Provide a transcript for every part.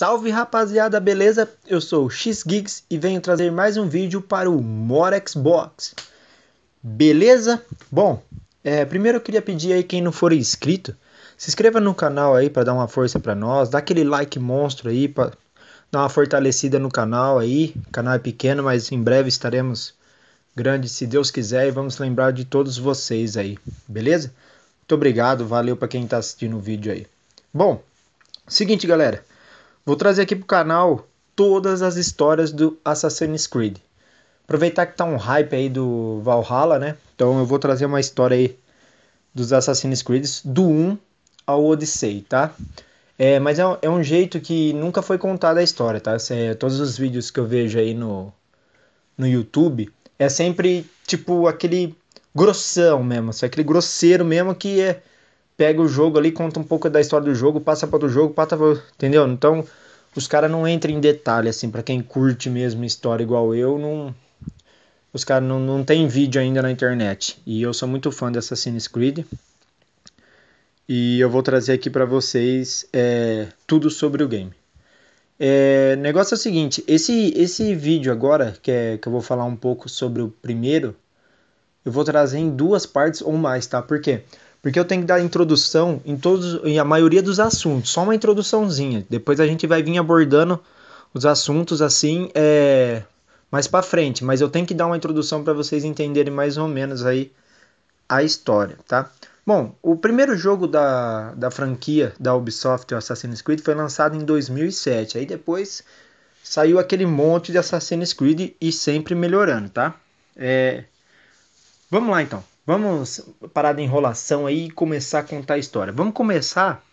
Salve rapaziada, beleza? Eu sou o XGeeks e venho trazer mais um vídeo para o More Xbox. Beleza? Bom, é, primeiro eu queria pedir aí quem não for inscrito, se inscreva no canal aí para dar uma força para nós, dá aquele like monstro aí para dar uma fortalecida no canal aí. O canal é pequeno, mas em breve estaremos grandes se Deus quiser e vamos lembrar de todos vocês aí, beleza? Muito obrigado, valeu para quem está assistindo o vídeo aí. Bom, seguinte galera, Vou trazer aqui pro canal todas as histórias do Assassin's Creed. Aproveitar que tá um hype aí do Valhalla, né? Então eu vou trazer uma história aí dos Assassin's Creed do 1 ao Odyssey, tá? É, mas é, é um jeito que nunca foi contada a história, tá? todos os vídeos que eu vejo aí no, no YouTube é sempre tipo aquele grossão mesmo, assim, aquele grosseiro mesmo que é pega o jogo ali, conta um pouco da história do jogo, passa para outro jogo, passa pra... entendeu? Então, os caras não entram em detalhe, assim, para quem curte mesmo história igual eu, não... Os caras não, não tem vídeo ainda na internet. E eu sou muito fã de Assassin's Creed. E eu vou trazer aqui para vocês é, tudo sobre o game. É, negócio é o seguinte, esse, esse vídeo agora, que, é, que eu vou falar um pouco sobre o primeiro, eu vou trazer em duas partes ou mais, tá? Por quê? Porque porque eu tenho que dar introdução em todos e a maioria dos assuntos, só uma introduçãozinha. Depois a gente vai vir abordando os assuntos assim é, mais para frente, mas eu tenho que dar uma introdução para vocês entenderem mais ou menos aí a história, tá? Bom, o primeiro jogo da, da franquia da Ubisoft, o Assassin's Creed, foi lançado em 2007. Aí depois saiu aquele monte de Assassin's Creed e sempre melhorando, tá? É... Vamos lá então. Vamos parar da enrolação aí e começar a contar a história. Vamos começar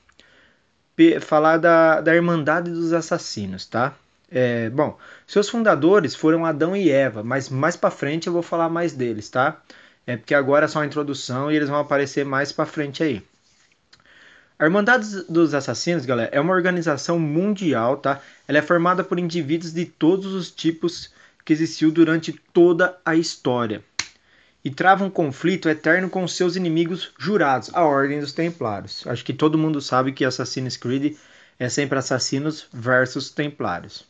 falar da, da Irmandade dos Assassinos, tá? É, bom, seus fundadores foram Adão e Eva, mas mais para frente eu vou falar mais deles, tá? É porque agora é só uma introdução e eles vão aparecer mais para frente aí. A Irmandade dos Assassinos, galera, é uma organização mundial, tá? Ela é formada por indivíduos de todos os tipos que existiu durante toda a história e trava um conflito eterno com seus inimigos jurados, a Ordem dos Templários. Acho que todo mundo sabe que Assassin's Creed é sempre assassinos versus templários.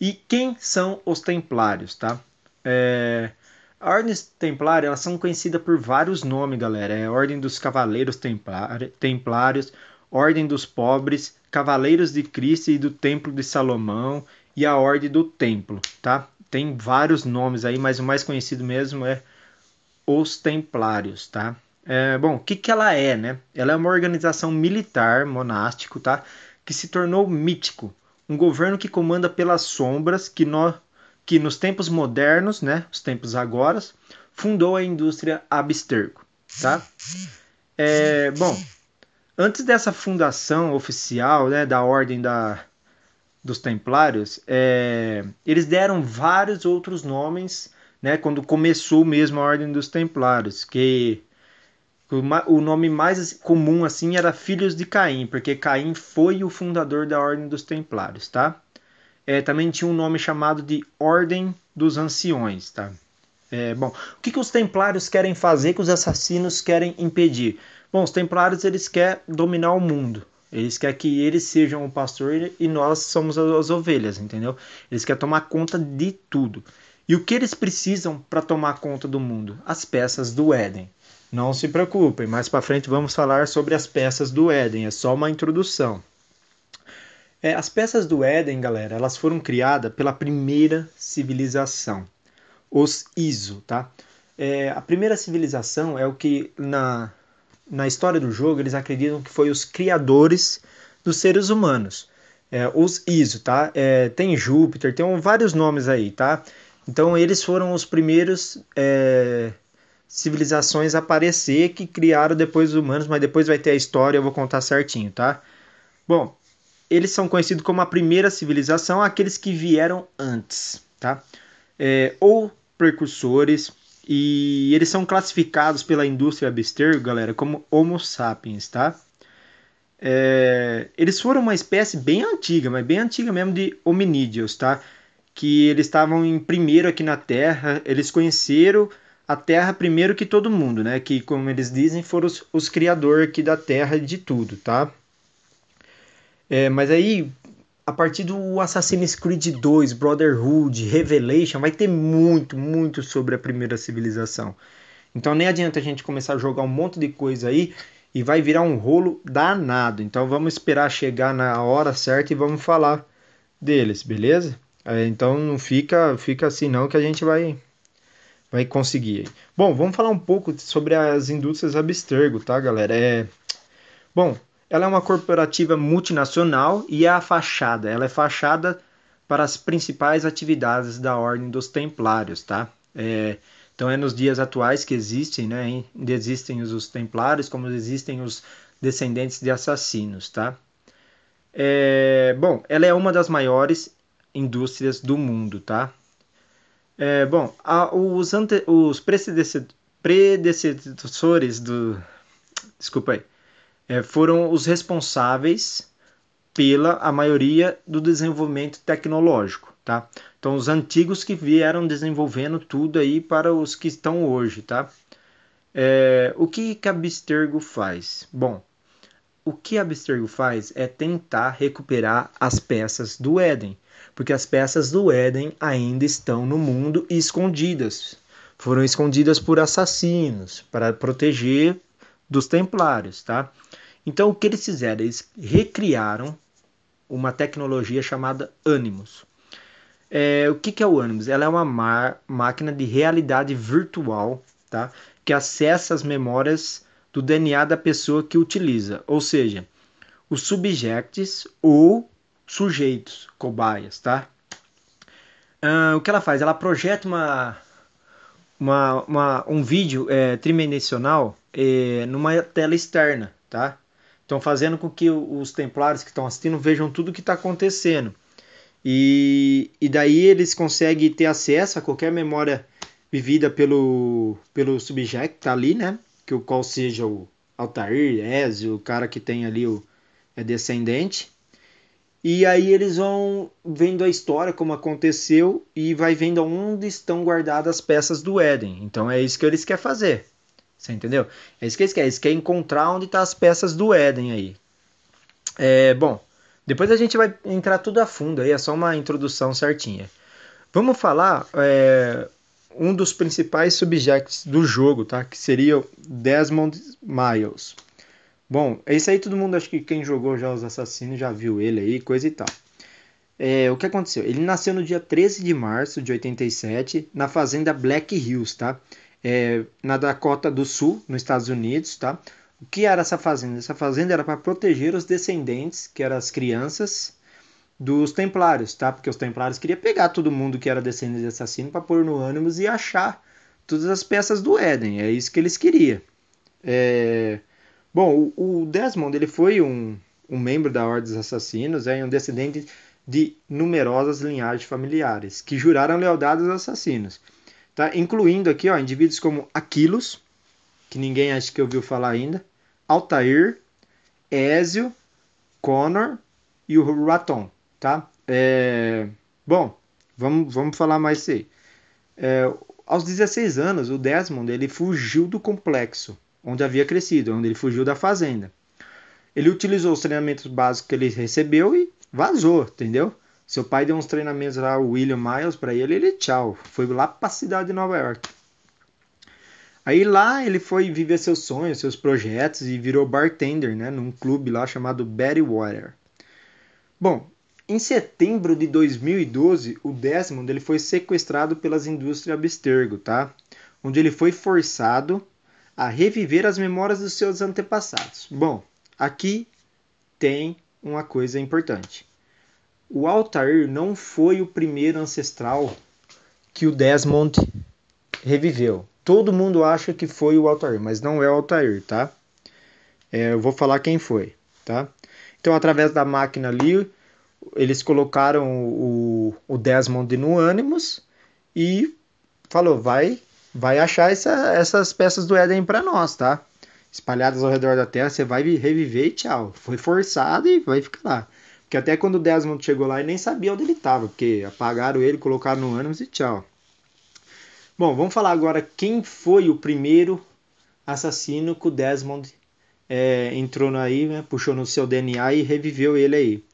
E quem são os templários, tá? É... A Ordem Templária, elas são conhecidas por vários nomes, galera. É Ordem dos Cavaleiros Templários, Ordem dos Pobres, Cavaleiros de Cristo e do Templo de Salomão e a Ordem do Templo, tá? Tem vários nomes aí, mas o mais conhecido mesmo é os Templários, tá? É, bom, o que, que ela é, né? Ela é uma organização militar, monástico, tá? Que se tornou mítico. Um governo que comanda pelas sombras, que, no, que nos tempos modernos, né? Os tempos agora, fundou a indústria abstergo, tá? É, bom, antes dessa fundação oficial, né? Da ordem da, dos templários, é, eles deram vários outros nomes né, quando começou mesmo a Ordem dos Templários, que o nome mais comum assim era Filhos de Caim, porque Caim foi o fundador da Ordem dos Templários, tá? É, também tinha um nome chamado de Ordem dos Anciões, tá? É, bom, o que, que os Templários querem fazer, que os assassinos querem impedir? Bom, os Templários eles querem dominar o mundo. Eles querem que eles sejam o pastor e nós somos as ovelhas, entendeu? Eles querem tomar conta de tudo. E o que eles precisam para tomar conta do mundo? As peças do Éden. Não se preocupem, mais para frente vamos falar sobre as peças do Éden, é só uma introdução. É, as peças do Éden, galera, elas foram criadas pela primeira civilização, os Iso, tá? É, a primeira civilização é o que na, na história do jogo eles acreditam que foi os criadores dos seres humanos. É, os Iso, tá? É, tem Júpiter, tem vários nomes aí, tá? Então eles foram os primeiros é, civilizações a aparecer que criaram depois os humanos, mas depois vai ter a história, eu vou contar certinho, tá? Bom, eles são conhecidos como a primeira civilização, aqueles que vieram antes, tá? É, ou precursores, e eles são classificados pela indústria Abstergo, galera, como Homo sapiens, tá? É, eles foram uma espécie bem antiga, mas bem antiga mesmo de hominídeos, tá? que eles estavam em primeiro aqui na Terra, eles conheceram a Terra primeiro que todo mundo, né? Que, como eles dizem, foram os, os criadores aqui da Terra de tudo, tá? É, mas aí, a partir do Assassin's Creed 2, Brotherhood, Revelation, vai ter muito, muito sobre a primeira civilização. Então nem adianta a gente começar a jogar um monte de coisa aí e vai virar um rolo danado. Então vamos esperar chegar na hora certa e vamos falar deles, beleza? É, então não fica, fica assim não que a gente vai vai conseguir. Bom, vamos falar um pouco sobre as indústrias Abstergo, tá, galera? É Bom, ela é uma corporativa multinacional e é a fachada, ela é fachada para as principais atividades da Ordem dos Templários, tá? É, então é nos dias atuais que existem, né? Existem os, os Templários, como existem os descendentes de assassinos, tá? É, bom, ela é uma das maiores indústrias do mundo, tá? É, bom, a, os, ante, os predecessores do. Desculpa aí. É, foram os responsáveis pela a maioria do desenvolvimento tecnológico, tá? Então, os antigos que vieram desenvolvendo tudo aí para os que estão hoje, tá? É, o que Abstergo faz? Bom, o que Abstergo faz é tentar recuperar as peças do Éden porque as peças do Éden ainda estão no mundo e escondidas. Foram escondidas por assassinos para proteger dos templários, tá? Então o que eles fizeram? Eles recriaram uma tecnologia chamada Animus. É, o que, que é o Animus? Ela é uma máquina de realidade virtual, tá? Que acessa as memórias do DNA da pessoa que utiliza, ou seja, os subjects ou sujeitos, cobaias, tá? Ah, o que ela faz? Ela projeta uma, uma, uma um vídeo é, tridimensional é, numa tela externa, tá? Então fazendo com que os templários que estão assistindo vejam tudo o que está acontecendo. E, e daí eles conseguem ter acesso a qualquer memória vivida pelo, pelo subject que tá ali, né? Que o qual seja o Altair, Ezio, o cara que tem ali o é descendente. E aí eles vão vendo a história, como aconteceu, e vai vendo onde estão guardadas as peças do Éden. Então é isso que eles querem fazer. Você entendeu? É isso que eles querem. Eles querem encontrar onde estão tá as peças do Éden aí. É, bom, depois a gente vai entrar tudo a fundo aí, é só uma introdução certinha. Vamos falar é, um dos principais subjects do jogo, tá? Que seria Desmond Miles. Bom, é isso aí todo mundo, acho que quem jogou já os assassinos já viu ele aí, coisa e tal. É, o que aconteceu? Ele nasceu no dia 13 de março de 87 na fazenda Black Hills, tá? É, na Dakota do Sul, nos Estados Unidos, tá? O que era essa fazenda? Essa fazenda era para proteger os descendentes, que eram as crianças, dos Templários, tá? Porque os Templários queriam pegar todo mundo que era descendente de assassino para pôr no ânimos e achar todas as peças do Éden. É isso que eles queriam. É... Bom, o, Desmond ele foi um, um membro da Ordem dos Assassinos é, e um descendente de numerosas linhagens familiares que juraram lealdade aos assassinos. Tá? Incluindo aqui ó, indivíduos como Aquilos, que ninguém acho que ouviu falar ainda, Altair, Ézio, Connor e o Raton. Tá? É... Bom, vamos, vamos falar mais isso aí. É... Aos 16 anos, o Desmond ele fugiu do complexo onde havia crescido, onde ele fugiu da fazenda. Ele utilizou os treinamentos básicos que ele recebeu e vazou, entendeu? Seu pai deu uns treinamentos lá, o William Miles, para ele, ele tchau. Foi lá para a cidade de Nova York. Aí lá ele foi viver seus sonhos, seus projetos e virou bartender, né, num clube lá chamado Betty Water. Bom, em setembro de 2012, o Desmond ele foi sequestrado pelas indústrias Abstergo, tá? Onde ele foi forçado a reviver as memórias dos seus antepassados. Bom, aqui tem uma coisa importante. O Altair não foi o primeiro ancestral que o Desmond reviveu. Todo mundo acha que foi o Altair, mas não é o Altair, tá? É, eu vou falar quem foi, tá? Então, através da máquina ali, eles colocaram o, o Desmond no ânimos e falou, vai vai achar essa, essas peças do Éden para nós, tá? Espalhadas ao redor da Terra, você vai reviver e tchau. Foi forçado e vai ficar lá. Porque até quando o Desmond chegou lá, ele nem sabia onde ele estava, porque apagaram ele, colocaram no ânus e tchau. Bom, vamos falar agora quem foi o primeiro assassino que o Desmond é, entrou aí, né, puxou no seu DNA e reviveu ele aí.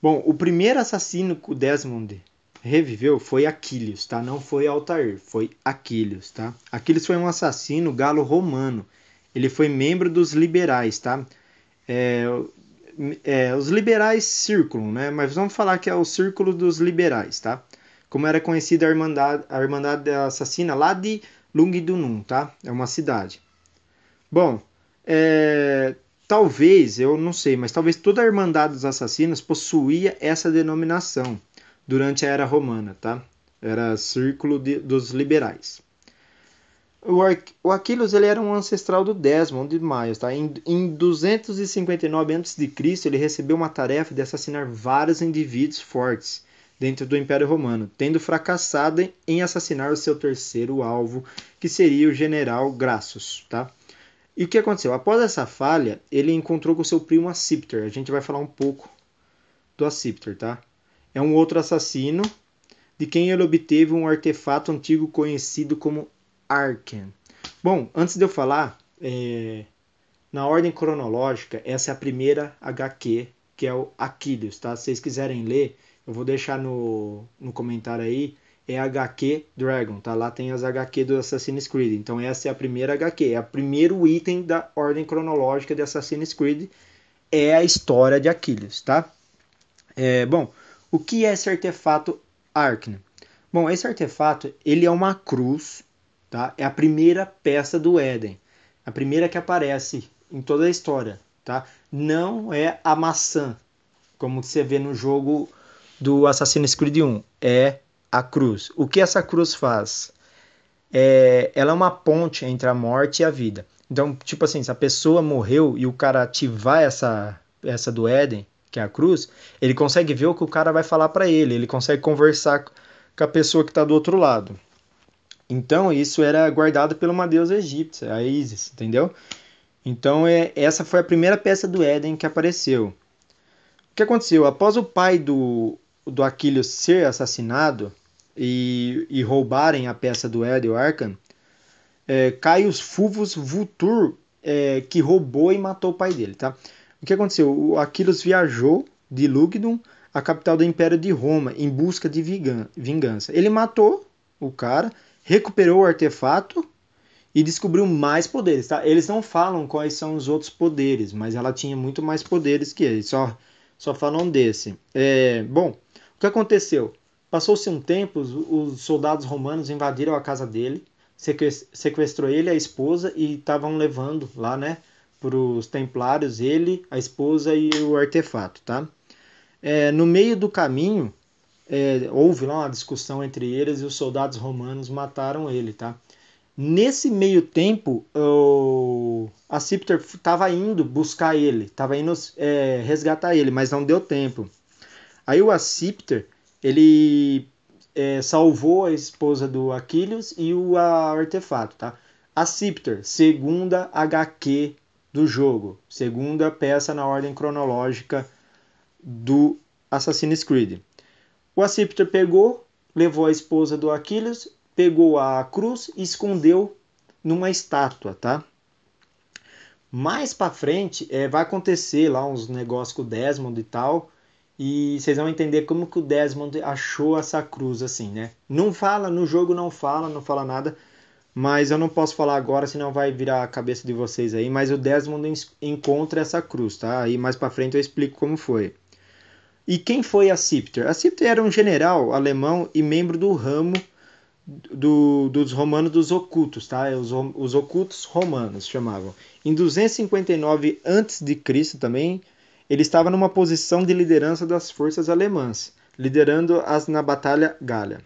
Bom, o primeiro assassino que o Desmond reviveu foi Aquiles, tá? Não foi Altair, foi Aquiles, tá? Aquiles foi um assassino galo-romano. Ele foi membro dos liberais, tá? É, é, os liberais círculo, né? Mas vamos falar que é o círculo dos liberais, tá? Como era conhecida a Irmandade, a Irmandade Assassina lá de Lungdunum, tá? É uma cidade. Bom, é, talvez, eu não sei, mas talvez toda a Irmandade dos Assassinos possuía essa denominação, durante a era romana, tá? Era círculo de, dos liberais. O Aquiles ele era um ancestral do Desmond de Maio, Tá? Em, em 259 a.C., ele recebeu uma tarefa de assassinar vários indivíduos fortes dentro do Império Romano, tendo fracassado em assassinar o seu terceiro alvo, que seria o general Grassus. Tá? E o que aconteceu? Após essa falha, ele encontrou com seu primo Acipter. A gente vai falar um pouco do Acipter, tá? é um outro assassino de quem ele obteve um artefato antigo conhecido como Arken. Bom, antes de eu falar, é, na ordem cronológica, essa é a primeira HQ, que é o Aquiles, tá? Se vocês quiserem ler, eu vou deixar no, no comentário aí, é HQ Dragon, tá? Lá tem as HQ do Assassin's Creed. Então essa é a primeira HQ, é o primeiro item da ordem cronológica de Assassin's Creed, é a história de Aquiles, tá? É, bom, o que é esse artefato Arkne? Bom, esse artefato ele é uma cruz, tá? É a primeira peça do Éden, a primeira que aparece em toda a história, tá? Não é a maçã, como você vê no jogo do Assassin's Creed 1, é a cruz. O que essa cruz faz? É, ela é uma ponte entre a morte e a vida. Então, tipo assim, se a pessoa morreu e o cara ativar essa, essa do Éden, que é a cruz, ele consegue ver o que o cara vai falar para ele, ele consegue conversar com a pessoa que está do outro lado. Então, isso era guardado por uma deusa egípcia, a Isis, entendeu? Então, é, essa foi a primeira peça do Éden que apareceu. O que aconteceu? Após o pai do, do Aquiles ser assassinado e, e roubarem a peça do Éden, o Arcan, é, cai os Fulvos Vultur, é, que roubou e matou o pai dele, tá? O que aconteceu? O Aquiles viajou de Lugdun à capital do Império de Roma em busca de vingança. Ele matou o cara, recuperou o artefato e descobriu mais poderes, tá? Eles não falam quais são os outros poderes, mas ela tinha muito mais poderes que ele, só, só falam desse. É, bom, o que aconteceu? Passou-se um tempo, os, os, soldados romanos invadiram a casa dele, sequestrou ele, a esposa e estavam levando lá, né? para os templários, ele, a esposa e o artefato, tá? É, no meio do caminho, é, houve lá uma discussão entre eles e os soldados romanos mataram ele, tá? Nesse meio tempo, o... a Cipter estava indo buscar ele, estava indo é, resgatar ele, mas não deu tempo. Aí o Acipter, ele é, salvou a esposa do Aquiles e o artefato, tá? Acipter, segunda HQ do jogo, segunda peça na ordem cronológica do Assassin's Creed. O Acipter pegou, levou a esposa do Aquiles, pegou a cruz e escondeu numa estátua, tá? Mais para frente é, vai acontecer lá uns negócios com o Desmond e tal, e vocês vão entender como que o Desmond achou essa cruz assim, né? Não fala no jogo, não fala, não fala nada mas eu não posso falar agora, senão vai virar a cabeça de vocês aí. Mas o Desmond encontra essa cruz, tá? Aí mais para frente eu explico como foi. E quem foi a Sipter? A Sipter era um general alemão e membro do ramo do, dos romanos dos ocultos, tá? Os, os ocultos romanos chamavam. Em 259 a.C. também, ele estava numa posição de liderança das forças alemãs, liderando-as na Batalha Galha.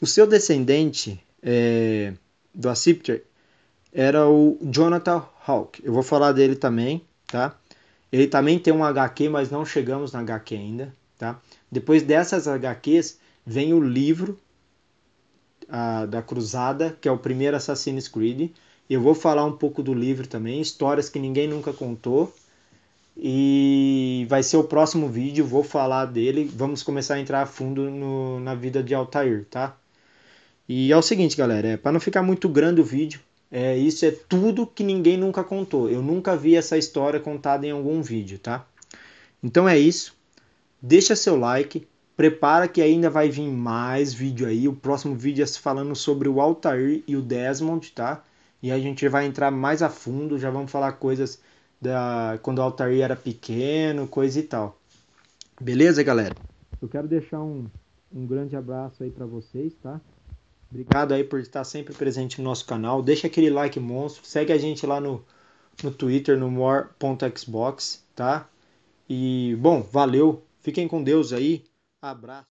O seu descendente, é, do Acipter era o Jonathan Hawk. Eu vou falar dele também, tá? Ele também tem um HQ, mas não chegamos na HQ ainda, tá? Depois dessas HQs vem o livro a, da Cruzada, que é o primeiro Assassin's Creed. Eu vou falar um pouco do livro também, histórias que ninguém nunca contou. E vai ser o próximo vídeo, vou falar dele. Vamos começar a entrar a fundo no, na vida de Altair, tá? E é o seguinte, galera, é, para não ficar muito grande o vídeo, é, isso é tudo que ninguém nunca contou. Eu nunca vi essa história contada em algum vídeo, tá? Então é isso. Deixa seu like, prepara que ainda vai vir mais vídeo aí. O próximo vídeo é falando sobre o Altair e o Desmond, tá? E a gente vai entrar mais a fundo, já vamos falar coisas da quando o Altair era pequeno, coisa e tal. Beleza, galera? Eu quero deixar um, um grande abraço aí para vocês, tá? Obrigado aí por estar sempre presente no nosso canal. Deixa aquele like monstro. Segue a gente lá no, no Twitter, no more.xbox, tá? E, bom, valeu. Fiquem com Deus aí. Abraço.